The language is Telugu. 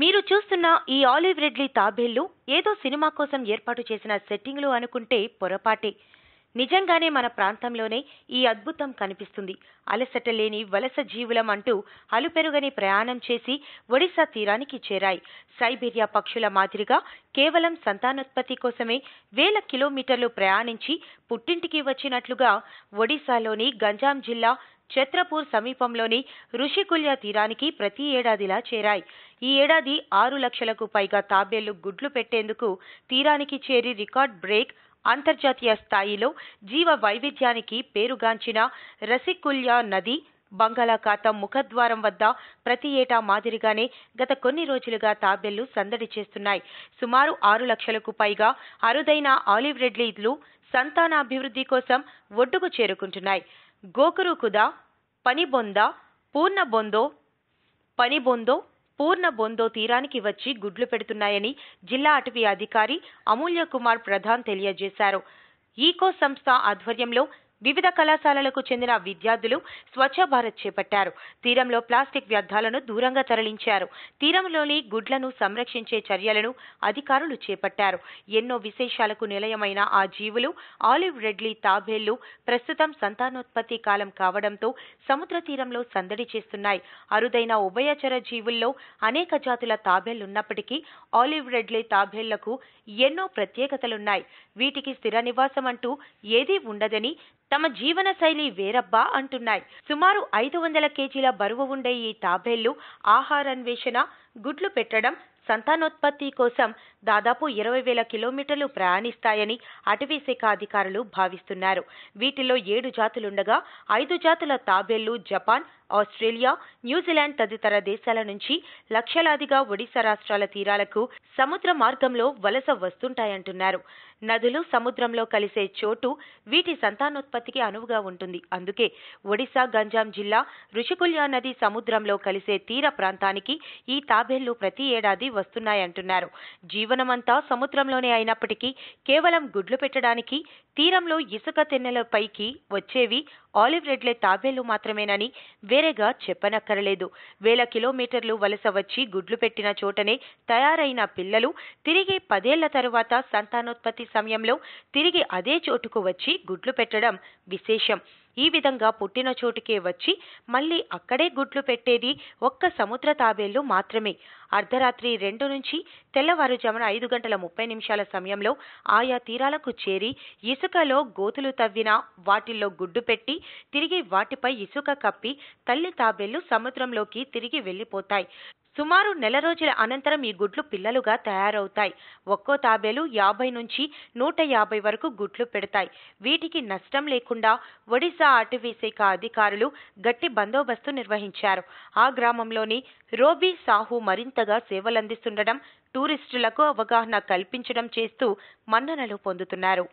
మీరు చూస్తున్న ఈ ఆలివ్ రెడ్లీ తాబేళ్లు ఏదో సినిమా కోసం ఏర్పాటు చేసిన సెట్టింగ్లు అనుకుంటే పొరపాటే నిజంగానే మన ప్రాంతంలోనే ఈ అద్భుతం కనిపిస్తుంది అలసట లేని వలస జీవులం అంటూ అలుపెరుగని ప్రయాణం చేసి ఒడిశా తీరానికి చేరాయి సైబీరియా పక్షుల మాదిరిగా కేవలం సంతానోత్పత్తి కోసమే వేల కిలోమీటర్లు ప్రయాణించి పుట్టింటికి వచ్చినట్లుగా ఒడిశాలోని గంజాం జిల్లా ఛత్రపూర్ సమీపంలోని ఋషికుల్య తీరానికి ప్రతి ఏడాదిలా చేరాయి ఈ ఏడాది ఆరు లక్షలకు పైగా తాబేళ్లు గుడ్లు పెట్టేందుకు తీరానికి చేరి రికార్డ్ బ్రేక్ అంతర్జాతీయ స్థాయిలో జీవ వైవిధ్యానికి పేరుగాంచిన రసికుల్య నది బంగాళాఖాతం ముఖద్వారం వద్ద ప్రతి ఏటా మాదిరిగానే గత కొన్ని రోజులుగా తాబేళ్లు సందడి చేస్తున్నాయి సుమారు ఆరు లక్షలకు పైగా అరుదైన ఆలివ్ రెడ్లీలు సంతానాభివృద్ధి కోసం ఒడ్డుకు చేరుకుంటున్నాయి బొందో పనిబొంద బొందో పనిబొందో బొందో తీరానికి వచ్చి గుడ్లు పెడుతున్నాయని జిల్లా అటవీ అధికారి అమూల్య కుమార్ ప్రధాన్ తెలియజేశారు ఈకో సంస్థ ఆధ్వర్యంలో వివిధ కళాశాలలకు చెందిన విద్యార్థులు స్వచ్ఛ భారత్ చేపట్టారు తీరంలో ప్లాస్టిక్ వ్యర్థాలను దూరంగా తరలించారు తీరంలోని గుడ్లను సంరక్షించే చర్యలను అధికారులు చేపట్టారు ఎన్నో విశేషాలకు నిలయమైన ఆ జీవులు ఆలివ్ రెడ్లీ తాబేళ్లు ప్రస్తుతం సంతానోత్పత్తి కాలం కావడంతో సముద్ర తీరంలో సందడి చేస్తున్నాయి అరుదైన ఉభయచర జీవుల్లో అనేక జాతుల తాబేళ్లున్నప్పటికీ ఆలివ్ రెడ్లీ తాబేళ్లకు ఎన్నో ప్రత్యేకతలున్నాయి వీటికి స్థిర నివాసం అంటూ ఏదీ ఉండదని తమ జీవన శైలి వేరబ్బా అంటున్నాయి సుమారు ఐదు వందల కేజీల బరువు ఉండే ఈ తాబేళ్లు ఆహారాన్వేషణ గుడ్లు పెట్టడం సంతానోత్పత్తి కోసం దాదాపు ఇరవై వేల కిలోమీటర్లు ప్రయాణిస్తాయని అటవీ శాఖ అధికారులు భావిస్తున్నారు వీటిలో ఏడు జాతులుండగా ఐదు జాతుల తాబేళ్లు జపాన్ ఆస్ట్రేలియా న్యూజిలాండ్ తదితర దేశాల నుంచి లక్షలాదిగా ఒడిశా రాష్ట్రాల తీరాలకు సముద్ర మార్గంలో వలస వస్తుంటాయంటున్నారు నదులు సముద్రంలో కలిసే చోటు వీటి సంతానోత్పత్తికి అనువుగా ఉంటుంది అందుకే ఒడిశా గంజాం జిల్లా ఋషికుల్యా నది సముద్రంలో కలిసే తీర ప్రాంతానికి ఈ తాబేళ్లు ప్రతి ఏడాది వస్తున్నాయంటున్నారు జీవ జీవనమంతా సముద్రంలోనే అయినప్పటికీ కేవలం గుడ్లు పెట్టడానికి తీరంలో ఇసుక తెన్నెలపైకి వచ్చేవి ఆలివ్ రెడ్లే తాబేలు మాత్రమేనని వేరేగా చెప్పనక్కరలేదు వేల కిలోమీటర్లు వలస వచ్చి గుడ్లు పెట్టిన చోటనే తయారైన పిల్లలు తిరిగి పదేళ్ల తరువాత సంతానోత్పత్తి సమయంలో తిరిగి అదే చోటుకు వచ్చి గుడ్లు పెట్టడం విశేషం ఈ విధంగా పుట్టిన చోటుకే వచ్చి మళ్ళీ అక్కడే గుడ్లు పెట్టేది ఒక్క సముద్ర తాబేళ్లు మాత్రమే అర్ధరాత్రి రెండు నుంచి తెల్లవారుజామున ఐదు గంటల ముప్పై నిమిషాల సమయంలో ఆయా తీరాలకు చేరి ఇసుకలో గోతులు తవ్విన వాటిల్లో గుడ్డు పెట్టి తిరిగి వాటిపై ఇసుక కప్పి తల్లి తాబేళ్లు సముద్రంలోకి తిరిగి వెళ్ళిపోతాయి సుమారు నెల రోజుల అనంతరం ఈ గుడ్లు పిల్లలుగా తయారవుతాయి ఒక్కో తాబేలు యాభై నుంచి నూట యాభై వరకు గుడ్లు పెడతాయి వీటికి నష్టం లేకుండా ఒడిశా అటవీ శాఖ అధికారులు గట్టి బందోబస్తు నిర్వహించారు ఆ గ్రామంలోని రోబీ సాహు మరింతగా సేవలందిస్తుండడం టూరిస్టులకు అవగాహన కల్పించడం చేస్తూ మన్ననలు పొందుతున్నారు